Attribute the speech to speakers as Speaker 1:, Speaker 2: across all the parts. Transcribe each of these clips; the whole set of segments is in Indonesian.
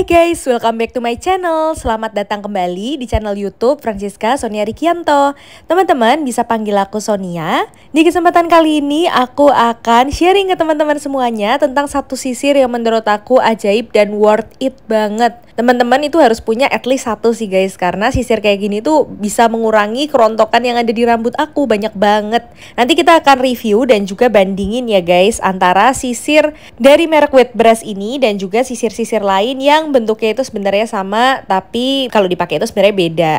Speaker 1: Hai guys, welcome back to my channel. Selamat datang kembali di channel YouTube Francisca Sonia Rikianto. Teman-teman bisa panggil aku Sonia. Di kesempatan kali ini aku akan sharing ke teman-teman semuanya tentang satu sisir yang menurut aku ajaib dan worth it banget. Teman-teman itu harus punya at least satu sih guys Karena sisir kayak gini tuh bisa mengurangi kerontokan yang ada di rambut aku Banyak banget Nanti kita akan review dan juga bandingin ya guys Antara sisir dari merek wet brush ini Dan juga sisir-sisir lain yang bentuknya itu sebenarnya sama tapi kalau dipakai itu sebenarnya beda.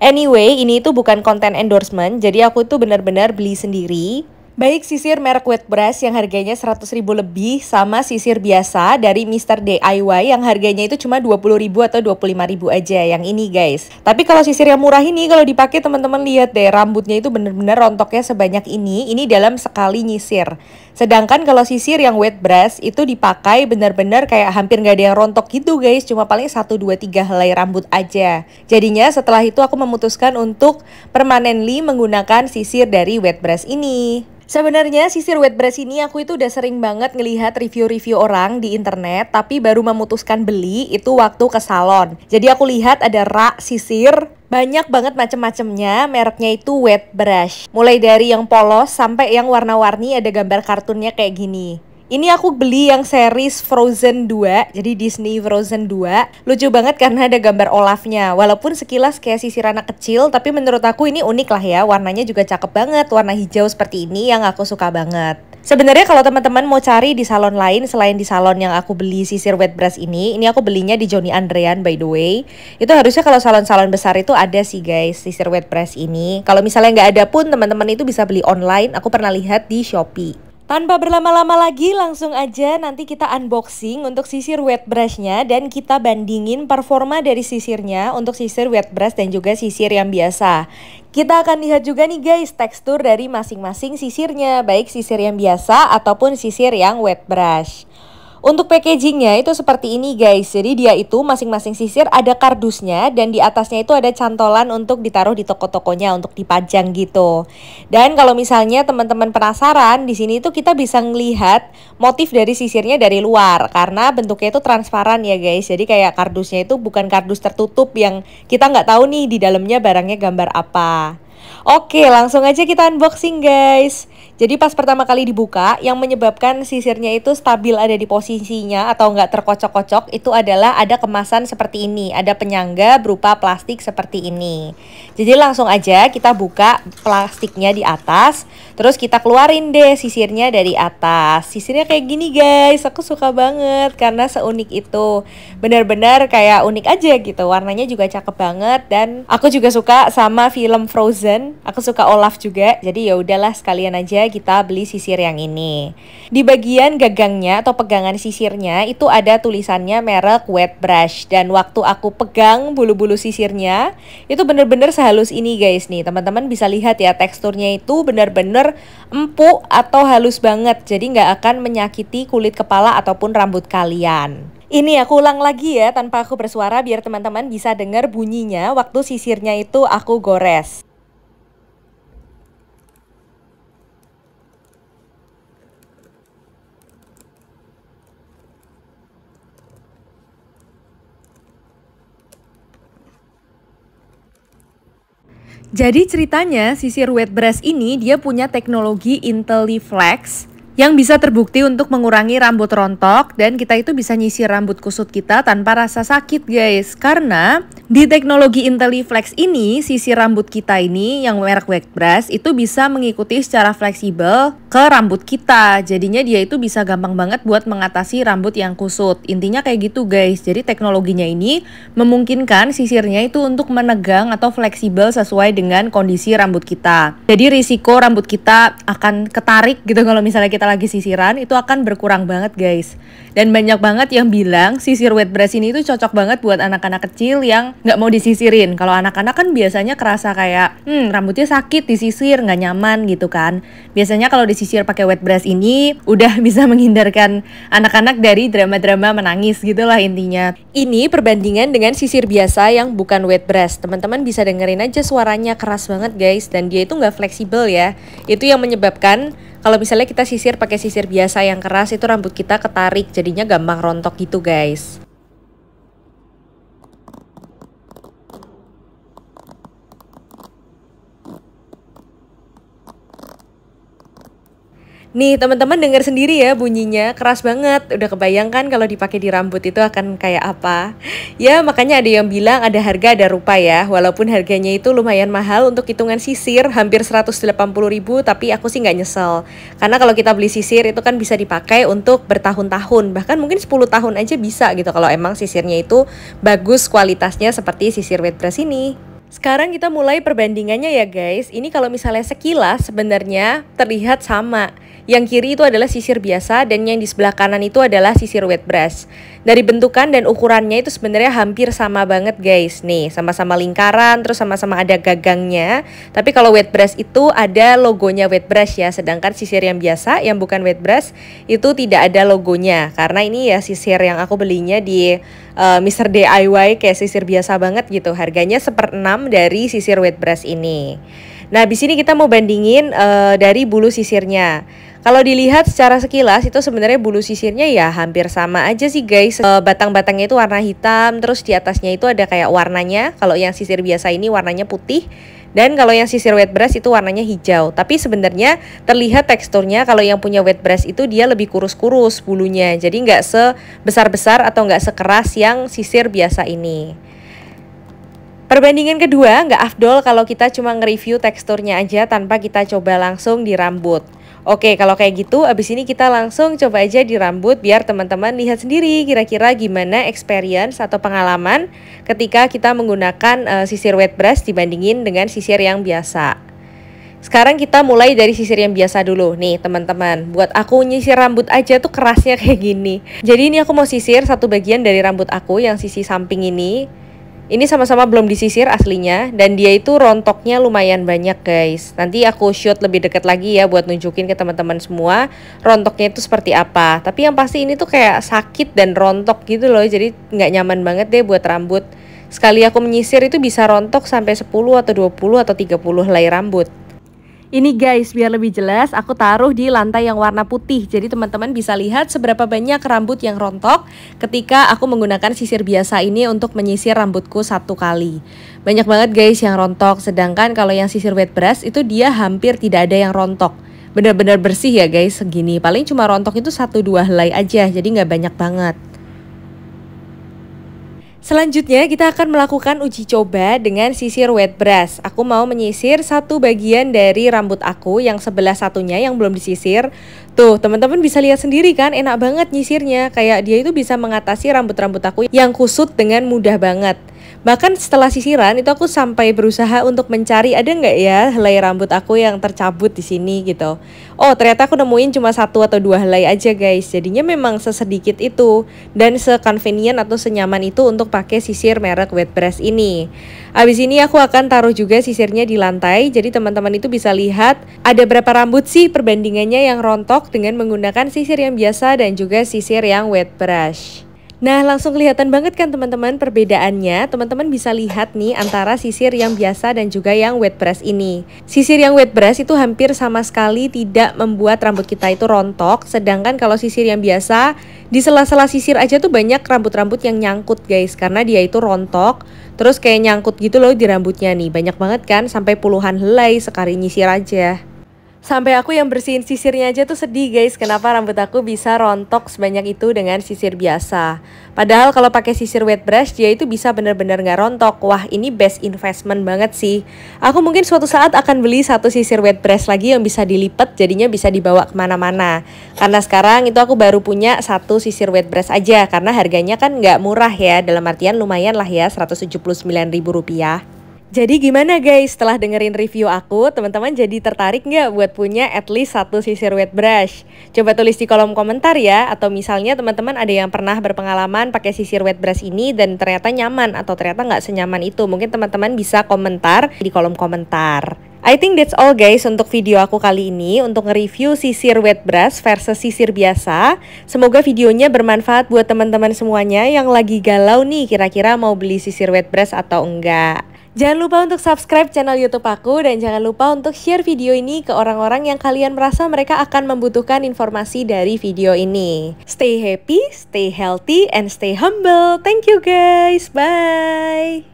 Speaker 1: Anyway, ini itu bukan konten endorsement, jadi aku tuh benar-benar beli sendiri. Baik sisir merek wet brush yang harganya 100 ribu lebih sama sisir biasa dari Mr. DIY yang harganya itu cuma 20 ribu atau 25 ribu aja yang ini guys. Tapi kalau sisir yang murah ini kalau dipakai teman-teman lihat deh rambutnya itu bener-bener rontoknya sebanyak ini. Ini dalam sekali nyisir. Sedangkan kalau sisir yang wet brush itu dipakai benar-benar kayak hampir nggak ada yang rontok gitu guys, cuma paling 1 2 3 helai rambut aja. Jadinya setelah itu aku memutuskan untuk permanently menggunakan sisir dari wet brush ini. Sebenarnya sisir wet brush ini aku itu udah sering banget ngelihat review-review orang di internet tapi baru memutuskan beli itu waktu ke salon. Jadi aku lihat ada rak sisir banyak banget macem-macemnya, mereknya itu wet brush. Mulai dari yang polos sampai yang warna-warni ada gambar kartunnya kayak gini. Ini aku beli yang series Frozen 2, jadi Disney Frozen 2. Lucu banget karena ada gambar Olafnya. Walaupun sekilas kayak sisir anak kecil, tapi menurut aku ini unik lah ya. Warnanya juga cakep banget, warna hijau seperti ini yang aku suka banget. Sebenarnya kalau teman-teman mau cari di salon lain selain di salon yang aku beli sisir wet brush ini, ini aku belinya di Johnny Andrean by the way. Itu harusnya kalau salon-salon besar itu ada sih guys sisir wet brush ini. Kalau misalnya nggak ada pun teman-teman itu bisa beli online. Aku pernah lihat di Shopee. Tanpa berlama-lama lagi, langsung aja nanti kita unboxing untuk sisir wet brushnya dan kita bandingin performa dari sisirnya untuk sisir wet brush dan juga sisir yang biasa. Kita akan lihat juga nih guys tekstur dari masing-masing sisirnya, baik sisir yang biasa ataupun sisir yang wet brush. Untuk packagingnya itu seperti ini guys Jadi dia itu masing-masing sisir ada kardusnya Dan di atasnya itu ada cantolan untuk ditaruh di toko-tokonya untuk dipajang gitu Dan kalau misalnya teman-teman penasaran di sini itu kita bisa melihat motif dari sisirnya dari luar Karena bentuknya itu transparan ya guys Jadi kayak kardusnya itu bukan kardus tertutup yang kita nggak tahu nih di dalamnya barangnya gambar apa Oke, langsung aja kita unboxing guys. Jadi pas pertama kali dibuka, yang menyebabkan sisirnya itu stabil ada di posisinya atau nggak terkocok-kocok itu adalah ada kemasan seperti ini, ada penyangga berupa plastik seperti ini. Jadi langsung aja kita buka plastiknya di atas, terus kita keluarin deh sisirnya dari atas. Sisirnya kayak gini guys, aku suka banget karena seunik itu. Benar-benar kayak unik aja gitu, warnanya juga cakep banget dan aku juga suka sama film Frozen Frozen. Aku suka Olaf juga, jadi ya udahlah sekalian aja kita beli sisir yang ini. Di bagian gagangnya atau pegangan sisirnya itu ada tulisannya merek wet brush dan waktu aku pegang bulu-bulu sisirnya itu bener-bener sehalus ini guys nih. Teman-teman bisa lihat ya teksturnya itu bener-bener empuk atau halus banget. Jadi nggak akan menyakiti kulit kepala ataupun rambut kalian. Ini aku ulang lagi ya tanpa aku bersuara biar teman-teman bisa dengar bunyinya waktu sisirnya itu aku gores. Jadi ceritanya sisir wet brush ini dia punya teknologi IntelliFlex yang bisa terbukti untuk mengurangi rambut rontok dan kita itu bisa nyisir rambut kusut kita tanpa rasa sakit guys karena di teknologi IntelliFlex ini, sisi rambut kita ini yang merek wet brush itu bisa mengikuti secara fleksibel ke rambut kita. Jadinya dia itu bisa gampang banget buat mengatasi rambut yang kusut. Intinya kayak gitu guys. Jadi teknologinya ini memungkinkan sisirnya itu untuk menegang atau fleksibel sesuai dengan kondisi rambut kita. Jadi risiko rambut kita akan ketarik gitu kalau misalnya kita lagi sisiran itu akan berkurang banget guys. Dan banyak banget yang bilang sisir wet brush ini itu cocok banget buat anak-anak kecil yang nggak mau disisirin. Kalau anak-anak kan biasanya kerasa kayak, hmm rambutnya sakit disisir nggak nyaman gitu kan. Biasanya kalau disisir pakai wet brush ini udah bisa menghindarkan anak-anak dari drama-drama menangis gitulah intinya. Ini perbandingan dengan sisir biasa yang bukan wet brush. Teman-teman bisa dengerin aja suaranya keras banget guys dan dia itu nggak fleksibel ya. Itu yang menyebabkan kalau misalnya kita sisir pakai sisir biasa yang keras itu rambut kita ketarik jadinya gampang rontok gitu guys. Nih teman-teman dengar sendiri ya bunyinya keras banget. Udah kebayang kan kalau dipakai di rambut itu akan kayak apa? Ya makanya ada yang bilang ada harga ada rupa ya. Walaupun harganya itu lumayan mahal untuk hitungan sisir hampir 180 ribu tapi aku sih nggak nyesel. Karena kalau kita beli sisir itu kan bisa dipakai untuk bertahun-tahun bahkan mungkin 10 tahun aja bisa gitu kalau emang sisirnya itu bagus kualitasnya seperti sisir wet brush ini. Sekarang kita mulai perbandingannya ya guys. Ini kalau misalnya sekilas sebenarnya terlihat sama. Yang kiri itu adalah sisir biasa dan yang di sebelah kanan itu adalah sisir wet brush. Dari bentukan dan ukurannya itu sebenarnya hampir sama banget guys. Nih, sama-sama lingkaran terus sama-sama ada gagangnya. Tapi kalau wet brush itu ada logonya wet brush ya, sedangkan sisir yang biasa yang bukan wet brush itu tidak ada logonya. Karena ini ya sisir yang aku belinya di uh, eh, Mr. DIY kayak sisir biasa banget gitu. Harganya seperenam gram dari sisir wet brush ini. Nah, di sini kita mau bandingin uh, dari bulu sisirnya. Kalau dilihat secara sekilas itu sebenarnya bulu sisirnya ya hampir sama aja sih guys. Eh, batang-batangnya itu warna hitam, terus di atasnya itu ada kayak warnanya. Kalau yang sisir biasa ini warnanya putih. Dan kalau yang sisir wet brush itu warnanya hijau. Tapi sebenarnya terlihat teksturnya kalau yang punya wet brush itu dia lebih kurus-kurus bulunya. Jadi nggak sebesar-besar atau nggak sekeras yang sisir biasa ini. Perbandingan kedua, nggak afdol kalau kita cuma nge-review teksturnya aja tanpa kita coba langsung di rambut. Oke, kalau kayak gitu, abis ini kita langsung coba aja di rambut biar teman-teman lihat sendiri kira-kira gimana experience atau pengalaman ketika kita menggunakan uh, sisir wet brush dibandingin dengan sisir yang biasa. Sekarang kita mulai dari sisir yang biasa dulu nih teman-teman Buat aku nyisir rambut aja tuh kerasnya kayak gini Jadi ini aku mau sisir satu bagian dari rambut aku yang sisi samping ini ini sama-sama belum disisir aslinya dan dia itu rontoknya lumayan banyak guys. Nanti aku shoot lebih dekat lagi ya buat nunjukin ke teman-teman semua rontoknya itu seperti apa. Tapi yang pasti ini tuh kayak sakit dan rontok gitu loh. Jadi nggak nyaman banget deh buat rambut. Sekali aku menyisir itu bisa rontok sampai 10 atau 20 atau 30 helai ya rambut. Ini guys, biar lebih jelas, aku taruh di lantai yang warna putih. Jadi teman-teman bisa lihat seberapa banyak rambut yang rontok ketika aku menggunakan sisir biasa ini untuk menyisir rambutku satu kali. Banyak banget guys yang rontok, sedangkan kalau yang sisir wet brush itu dia hampir tidak ada yang rontok. Benar-benar bersih ya guys segini, paling cuma rontok itu satu dua helai aja, jadi nggak banyak banget. Selanjutnya kita akan melakukan uji coba dengan sisir wet brush. Aku mau menyisir satu bagian dari rambut aku yang sebelah satunya yang belum disisir. Tuh, teman-teman bisa lihat sendiri kan, enak banget nyisirnya. Kayak dia itu bisa mengatasi rambut-rambut aku yang kusut dengan mudah banget. Bahkan setelah sisiran itu aku sampai berusaha untuk mencari ada nggak ya helai rambut aku yang tercabut di sini gitu. Oh ternyata aku nemuin cuma satu atau dua helai aja guys. Jadinya memang sesedikit itu dan seconvenient atau senyaman itu untuk pakai sisir merek wet brush ini. Abis ini aku akan taruh juga sisirnya di lantai jadi teman-teman itu bisa lihat ada berapa rambut sih perbandingannya yang rontok dengan menggunakan sisir yang biasa dan juga sisir yang wet brush. Nah, langsung kelihatan banget kan teman-teman perbedaannya. Teman-teman bisa lihat nih antara sisir yang biasa dan juga yang wet brush ini. Sisir yang wet brush itu hampir sama sekali tidak membuat rambut kita itu rontok, sedangkan kalau sisir yang biasa di sela-sela sisir aja tuh banyak rambut-rambut yang nyangkut, guys, karena dia itu rontok, terus kayak nyangkut gitu loh di rambutnya nih. Banyak banget kan sampai puluhan helai sekali nyisir aja. Sampai aku yang bersihin sisirnya aja tuh sedih guys Kenapa rambut aku bisa rontok sebanyak itu dengan sisir biasa Padahal kalau pakai sisir wet brush dia itu bisa bener-bener gak rontok Wah ini best investment banget sih Aku mungkin suatu saat akan beli satu sisir wet brush lagi yang bisa dilipat Jadinya bisa dibawa kemana-mana Karena sekarang itu aku baru punya satu sisir wet brush aja Karena harganya kan gak murah ya Dalam artian lumayan lah ya 179 ribu rupiah jadi gimana guys, setelah dengerin review aku, teman-teman jadi tertarik nggak buat punya at least satu sisir wet brush? Coba tulis di kolom komentar ya, atau misalnya teman-teman ada yang pernah berpengalaman pakai sisir wet brush ini dan ternyata nyaman atau ternyata nggak senyaman itu. Mungkin teman-teman bisa komentar di kolom komentar. I think that's all guys untuk video aku kali ini untuk nge-review sisir wet brush versus sisir biasa. Semoga videonya bermanfaat buat teman-teman semuanya yang lagi galau nih kira-kira mau beli sisir wet brush atau enggak. Jangan lupa untuk subscribe channel YouTube aku dan jangan lupa untuk share video ini ke orang-orang yang kalian merasa mereka akan membutuhkan informasi dari video ini. Stay happy, stay healthy, and stay humble. Thank you guys. Bye.